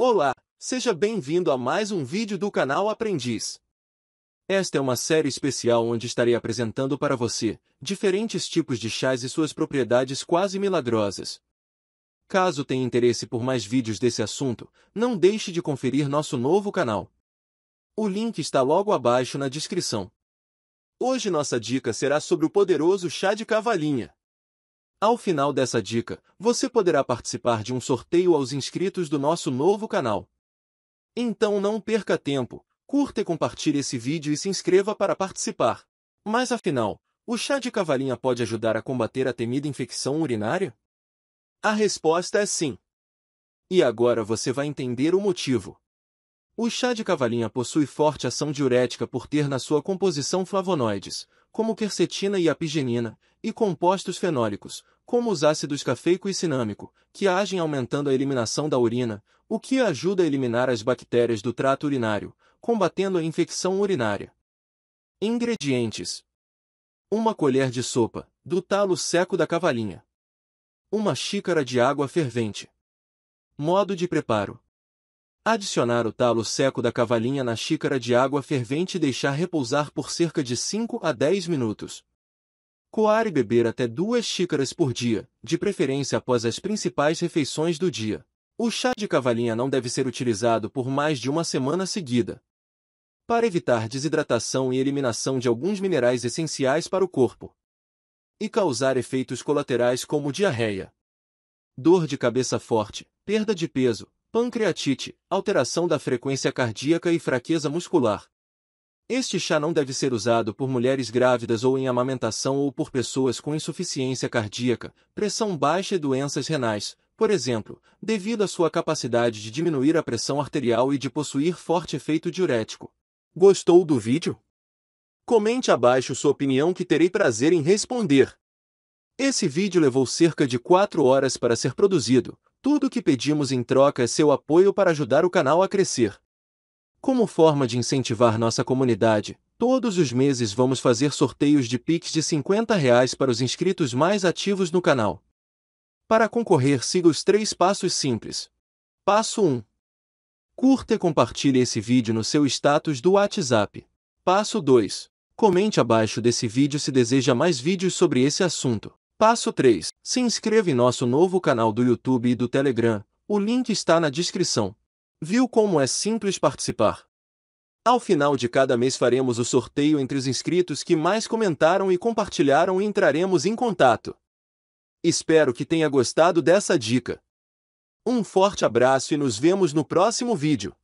Olá, seja bem-vindo a mais um vídeo do canal Aprendiz. Esta é uma série especial onde estarei apresentando para você diferentes tipos de chás e suas propriedades quase milagrosas. Caso tenha interesse por mais vídeos desse assunto, não deixe de conferir nosso novo canal. O link está logo abaixo na descrição. Hoje nossa dica será sobre o poderoso chá de cavalinha. Ao final dessa dica, você poderá participar de um sorteio aos inscritos do nosso novo canal. Então não perca tempo, curta e compartilhe esse vídeo e se inscreva para participar. Mas afinal, o chá de cavalinha pode ajudar a combater a temida infecção urinária? A resposta é sim. E agora você vai entender o motivo. O chá de cavalinha possui forte ação diurética por ter na sua composição flavonoides, como quercetina e apigenina, e compostos fenólicos, como os ácidos cafeico e cinâmico, que agem aumentando a eliminação da urina, o que ajuda a eliminar as bactérias do trato urinário, combatendo a infecção urinária. Ingredientes: Uma colher de sopa, do talo seco da cavalinha. Uma xícara de água fervente. Modo de preparo: Adicionar o talo seco da cavalinha na xícara de água fervente e deixar repousar por cerca de 5 a 10 minutos. Coar e beber até duas xícaras por dia, de preferência após as principais refeições do dia. O chá de cavalinha não deve ser utilizado por mais de uma semana seguida. Para evitar desidratação e eliminação de alguns minerais essenciais para o corpo. E causar efeitos colaterais como diarreia, dor de cabeça forte, perda de peso, pancreatite, alteração da frequência cardíaca e fraqueza muscular. Este chá não deve ser usado por mulheres grávidas ou em amamentação ou por pessoas com insuficiência cardíaca, pressão baixa e doenças renais, por exemplo, devido à sua capacidade de diminuir a pressão arterial e de possuir forte efeito diurético. Gostou do vídeo? Comente abaixo sua opinião que terei prazer em responder. Esse vídeo levou cerca de 4 horas para ser produzido. Tudo o que pedimos em troca é seu apoio para ajudar o canal a crescer. Como forma de incentivar nossa comunidade, todos os meses vamos fazer sorteios de Pix de R$ 50 reais para os inscritos mais ativos no canal. Para concorrer, siga os três passos simples. Passo 1. Curta e compartilhe esse vídeo no seu status do WhatsApp. Passo 2. Comente abaixo desse vídeo se deseja mais vídeos sobre esse assunto. Passo 3. Se inscreva em nosso novo canal do YouTube e do Telegram. O link está na descrição. Viu como é simples participar? Ao final de cada mês faremos o sorteio entre os inscritos que mais comentaram e compartilharam e entraremos em contato. Espero que tenha gostado dessa dica. Um forte abraço e nos vemos no próximo vídeo.